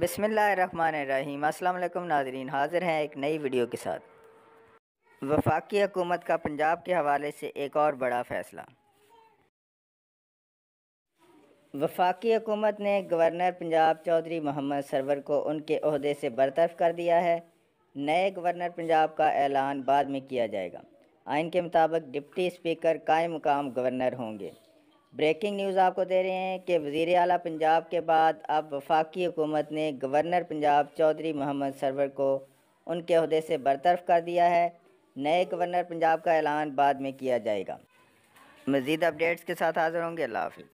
बसमीम अल्लाम नाजरीन हाज़िर हैं एक नई वीडियो के साथ वफाकी हकूमत का पंजाब के हवाले से एक और बड़ा फ़ैसला वफाकी हकूमत ने गवर्नर पंजाब चौधरी मोहम्मद सरवर को उनके अहदे से बरतफ कर दिया है नए गवर्नर पंजाब का ऐलान बाद में किया जाएगा आइन के मुताबिक डिप्टी स्पीकर कायम मुकाम गवर्नर होंगे ब्रेकिंग न्यूज़ आपको दे रहे हैं कि वज़ी अली पंजाब के बाद अब वफाकी हुकूमत ने गवर्नर पंजाब चौधरी मोहम्मद सरवर को उनके अहदे से बरतरफ कर दिया है नए गवर्नर पंजाब का ऐलान बाद में किया जाएगा मज़ीद अपडेट्स के साथ हाज़िर होंगे अल्लाह हाफि